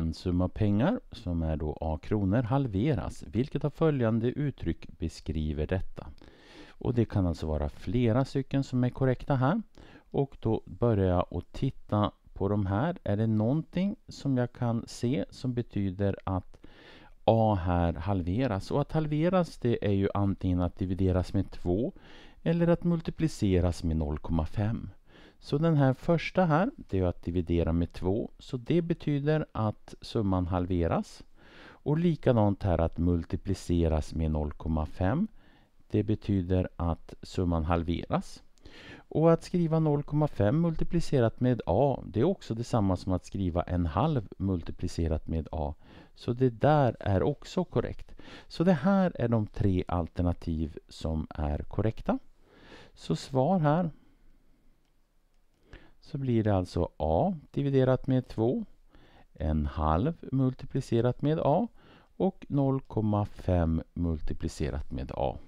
en summa pengar som är då A kronor halveras, vilket av följande uttryck beskriver detta. Och det kan alltså vara flera stycken som är korrekta här. Och då börjar jag att titta på de här. Är det någonting som jag kan se som betyder att A här halveras? Och att halveras det är ju antingen att divideras med 2 eller att multipliceras med 0,5. Så den här första här, det är att dividera med 2. Så det betyder att summan halveras. Och likadant här att multipliceras med 0,5. Det betyder att summan halveras. Och att skriva 0,5 multiplicerat med a, det är också detsamma som att skriva en halv multiplicerat med a. Så det där är också korrekt. Så det här är de tre alternativ som är korrekta. Så svar här så blir det alltså a dividerat med 2, en halv multiplicerat med a och 0,5 multiplicerat med a.